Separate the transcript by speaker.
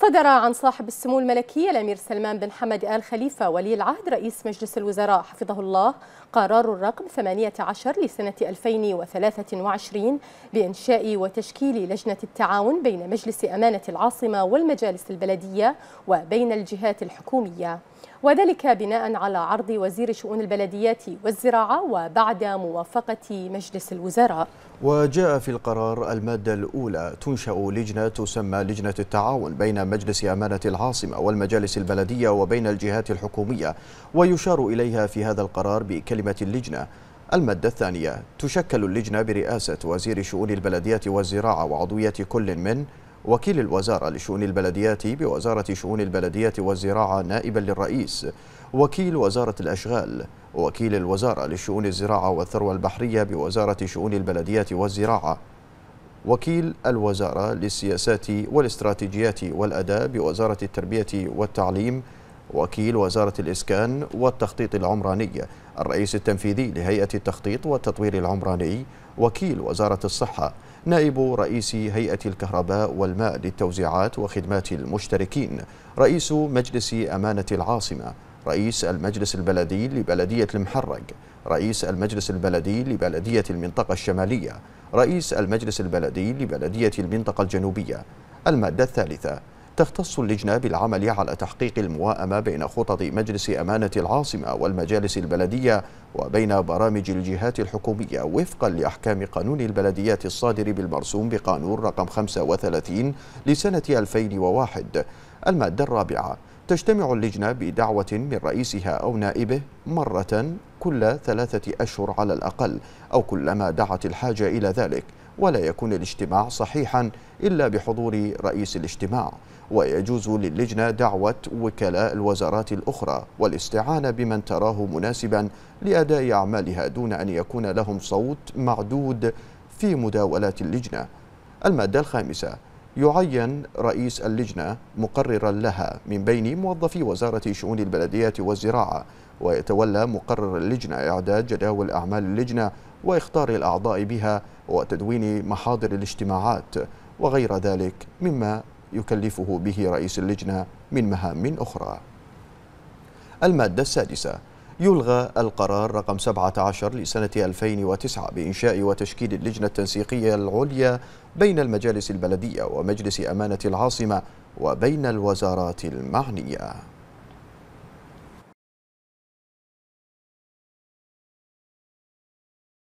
Speaker 1: صدر عن صاحب السمو الملكي الأمير سلمان بن حمد آل خليفة ولي العهد رئيس مجلس الوزراء حفظه الله قرار الرقم 18 لسنة 2023 بإنشاء وتشكيل لجنة التعاون بين مجلس أمانة العاصمة والمجالس البلدية وبين الجهات الحكومية وذلك بناء على عرض وزير شؤون البلديات والزراعة وبعد موافقة مجلس الوزراء
Speaker 2: وجاء في القرار المادة الأولى تنشأ لجنة تسمى لجنة التعاون بين مجلس أمانة العاصمة والمجالس البلدية وبين الجهات الحكومية ويشار إليها في هذا القرار بكلمة اللجنة المادة الثانية تشكل اللجنة برئاسة وزير شؤون البلدية والزراعة وعضوية كل من وكيل الوزارة لشؤون البلديات بوزارة شؤون البلديات والزراعة نائبا للرئيس وكيل وزارة الأشغال وكيل الوزارة لشؤون الزراعة والثروة البحرية بوزارة شؤون البلديات والزراعة وكيل الوزارة للسياسات والاستراتيجيات والأداء بوزارة التربية والتعليم وكيل وزارة الإسكان والتخطيط العمراني الرئيس التنفيذي لهيئة التخطيط والتطوير العمراني وكيل وزارة الصحة نائب رئيس هيئة الكهرباء والماء للتوزيعات وخدمات المشتركين رئيس مجلس أمانة العاصمة رئيس المجلس البلدي لبلدية المحرق رئيس المجلس البلدي لبلدية المنطقة الشمالية رئيس المجلس البلدي لبلدية المنطقة الجنوبية المادة الثالثة تختص اللجنة بالعمل على تحقيق المواءمة بين خطط مجلس أمانة العاصمة والمجالس البلدية وبين برامج الجهات الحكومية وفقا لأحكام قانون البلديات الصادر بالمرسوم بقانون رقم 35 لسنة 2001 المادة الرابعة تجتمع اللجنة بدعوة من رئيسها أو نائبه مرة كل ثلاثة أشهر على الأقل أو كلما دعت الحاجة إلى ذلك ولا يكون الاجتماع صحيحا إلا بحضور رئيس الاجتماع ويجوز للجنة دعوة وكلاء الوزارات الأخرى والاستعانة بمن تراه مناسبا لأداء أعمالها دون أن يكون لهم صوت معدود في مداولات اللجنة المادة الخامسة يعين رئيس اللجنة مقررا لها من بين موظفي وزارة شؤون البلدية والزراعة ويتولى مقرر اللجنة إعداد جداول أعمال اللجنة واختار الأعضاء بها وتدوين محاضر الاجتماعات وغير ذلك مما يكلفه به رئيس اللجنة من مهام أخرى المادة السادسة يلغى القرار رقم 17 لسنة 2009 بإنشاء وتشكيل اللجنة التنسيقية العليا بين المجالس البلدية ومجلس أمانة العاصمة وبين الوزارات المعنية